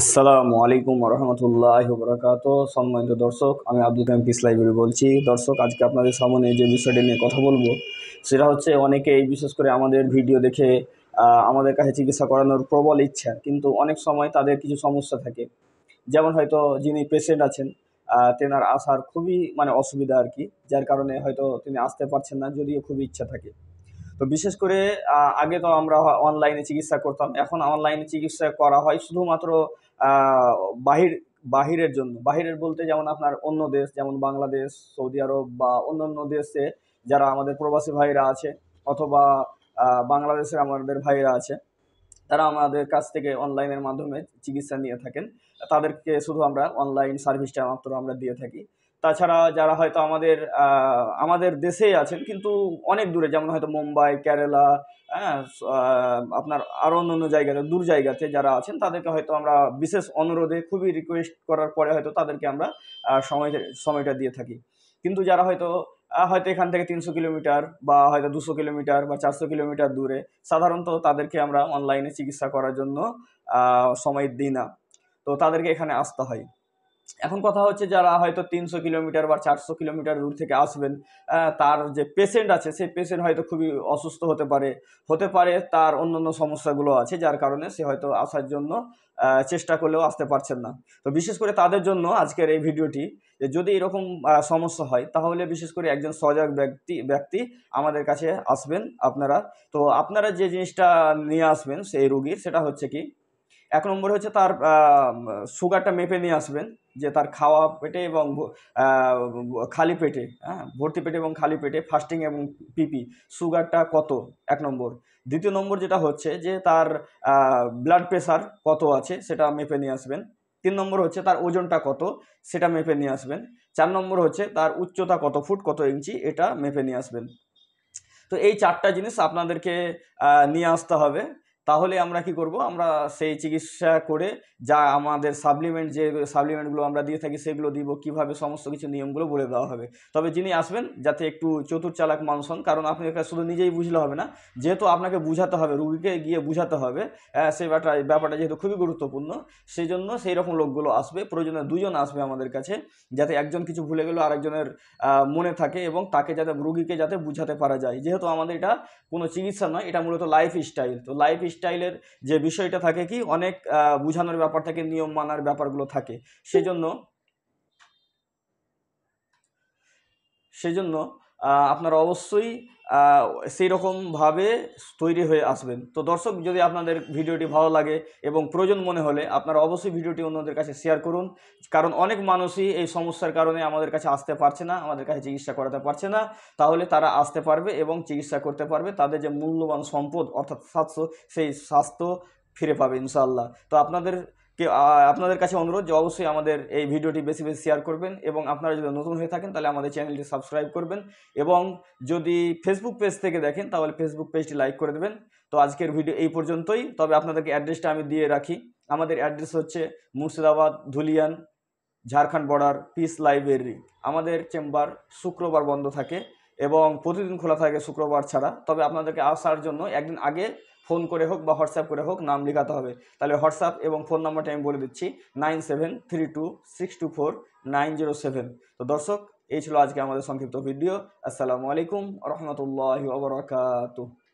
আসসালামু আলাইকুম রহমতুল্লাহ বরকাত সম্মানিত দর্শক আমি আব্দুল কাইম পিস লাইব্রেরি বলছি দর্শক আজকে আপনাদের সামনে যে বিষয়টি নিয়ে কথা বলবো সেটা হচ্ছে অনেকেই বিশেষ করে আমাদের ভিডিও দেখে আমাদের কাছে চিকিৎসা করানোর প্রবল ইচ্ছা কিন্তু অনেক সময় তাদের কিছু সমস্যা থাকে যেমন হয়তো যিনি পেশেন্ট আছেন তেনার আসার খুবই মানে অসুবিধা আর কি যার কারণে হয়তো তিনি আসতে পারছেন না যদিও খুবই ইচ্ছা থাকে তো বিশেষ করে আগে তো আমরা অনলাইনে চিকিৎসা করতাম এখন অনলাইনে চিকিৎসা করা হয় শুধুমাত্র বাহির বাহিরের জন্য বাহিরের বলতে যেমন আপনার অন্য দেশ যেমন বাংলাদেশ সৌদি আরব বা অন্য অন্য দেশে যারা আমাদের প্রবাসী ভাইরা আছে অথবা বাংলাদেশের আমাদের ভাইরা আছে তারা আমাদের কাছ থেকে অনলাইনের মাধ্যমে চিকিৎসা নিয়ে থাকেন তাদেরকে শুধু আমরা অনলাইন সার্ভিসটা মাত্র আমরা দিয়ে থাকি তাছাড়া যারা হয়তো আমাদের আমাদের দেশে আছেন কিন্তু অনেক দূরে যেমন হয়তো মুম্বাই কেরালা হ্যাঁ আপনার আরও অন্য অন্য জায়গাতে দূর জায়গাতে যারা আছেন তাদেরকে হয়তো আমরা বিশেষ অনুরোধে খুবই রিকোয়েস্ট করার পরে হয়তো তাদেরকে আমরা সময় সময়টা দিয়ে থাকি কিন্তু যারা হয়তো হয়তো এখান থেকে তিনশো কিলোমিটার বা হয়তো দুশো কিলোমিটার বা চারশো কিলোমিটার দূরে সাধারণত তাদেরকে আমরা অনলাইনে চিকিৎসা করার জন্য সময় দিই না তো তাদেরকে এখানে আসতে হয় এখন কথা হচ্ছে যারা হয়তো তিনশো কিলোমিটার বা চারশো কিলোমিটার দূর থেকে আসবেন তার যে পেশেন্ট আছে সেই পেশেন্ট হয়তো খুবই অসুস্থ হতে পারে হতে পারে তার অন্যান্য সমস্যাগুলো আছে যার কারণে সে হয়তো আসার জন্য চেষ্টা করলেও আসতে পারছেন না তো বিশেষ করে তাদের জন্য আজকের এই ভিডিওটি যদি এরকম সমস্যা হয় তাহলে বিশেষ করে একজন সজাগ ব্যক্তি ব্যক্তি আমাদের কাছে আসবেন আপনারা তো আপনারা যে জিনিসটা নিয়ে আসবেন সেই রুগীর সেটা হচ্ছে কি এক নম্বর হচ্ছে তার সুগারটা মেপে নিয়ে আসবেন যে তার খাওয়া পেটে এবং খালি পেটে হ্যাঁ ভর্তি পেটে এবং খালি পেটে ফাস্টিং এবং পিপি সুগারটা কত এক নম্বর দ্বিতীয় নম্বর যেটা হচ্ছে যে তার ব্লাড প্রেশার কত আছে সেটা মেপে নিয়ে আসবেন তিন নম্বর হচ্ছে তার ওজনটা কত সেটা মেপে নিয়ে আসবেন চার নম্বর হচ্ছে তার উচ্চতা কত ফুট কত ইঞ্চি এটা মেপে নিয়ে আসবেন তো এই চারটা জিনিস আপনাদেরকে নিয়ে আসতে হবে তাহলে আমরা কি করব আমরা সেই চিকিৎসা করে যা আমাদের সাপ্লিমেন্ট যে সাপ্লিমেন্টগুলো আমরা দিয়ে থাকি সেগুলো দিব কিভাবে সমস্ত কিছু নিয়মগুলো বলে দেওয়া হবে তবে যিনি আসবেন যাতে একটু চতুর চালাক মানুষ হন কারণ আপনি এটা শুধু নিজেই বুঝলে হবে না যেহেতু আপনাকে বুঝাতে হবে রুগীকে গিয়ে বুঝাতে হবে সেই ব্যাপারটা ব্যাপারটা যেহেতু খুবই গুরুত্বপূর্ণ সেই জন্য সেই রকম লোকগুলো আসবে প্রয়োজনে দুজন আসবে আমাদের কাছে যাতে একজন কিছু ভুলে গেলেও আরেকজনের মনে থাকে এবং তাকে যাতে রুগীকে যাতে বুঝাতে পারা যায় যেহেতু আমাদের এটা কোনো চিকিৎসা নয় এটা মূলত লাইফ স্টাইল তো লাইফ স্টাইলের যে বিষয়টা থাকে কি অনেক বুঝানোর ব্যাপার থাকে নিয়ম মানার ব্যাপারগুলো থাকে সেজন্য সেজন্য আপনারা অবশ্যই সেই রকমভাবে তৈরি হয়ে আসবেন তো দর্শক যদি আপনাদের ভিডিওটি ভালো লাগে এবং প্রয়োজন মনে হলে আপনারা অবশ্যই ভিডিওটি অন্যদের কাছে শেয়ার করুন কারণ অনেক মানুষই এই সমস্যার কারণে আমাদের কাছে আসতে পারছে না আমাদের কাছে চিকিৎসা করাতে পারছে না তাহলে তারা আসতে পারবে এবং চিকিৎসা করতে পারবে তাদের যে মূল্যবান সম্পদ অর্থাৎ স্বাস্থ্য সেই স্বাস্থ্য ফিরে পাবে ইনশাআল্লাহ তো আপনাদের আপনাদের কাছে অনুরোধ যে অবশ্যই আমাদের এই ভিডিওটি বেশি বেশি শেয়ার করবেন এবং আপনারা যদি নতুন হয়ে থাকেন তাহলে আমাদের চ্যানেলটি সাবস্ক্রাইব করবেন এবং যদি ফেসবুক পেজ থেকে দেখেন তাহলে ফেসবুক পেজটি লাইক করে দেবেন তো আজকের ভিডিও এই পর্যন্তই তবে আপনাদেরকে অ্যাড্রেসটা আমি দিয়ে রাখি আমাদের অ্যাড্রেস হচ্ছে Murshidabad Dhulian Jharkhand border peace library আমাদের চেম্বার শুক্রবার বন্ধ থাকে এবং প্রতিদিন খোলা থাকে শুক্রবার ছাড়া তবে আপনাদেরকে আসার জন্য একদিন আগে ফোন করে হোক বা হোয়াটসঅ্যাপ করে হোক নাম লেখাতে হবে তাহলে হোয়াটসঅ্যাপ এবং ফোন নাম্বারটা আমি বলে দিচ্ছি nine seven three two six two four nine zero seven তো দর্শক এই ছিল আজকে আমাদের সংক্ষিপ্ত ভিডিও আসসালামু আলাইকুম রহমতুল্লাহ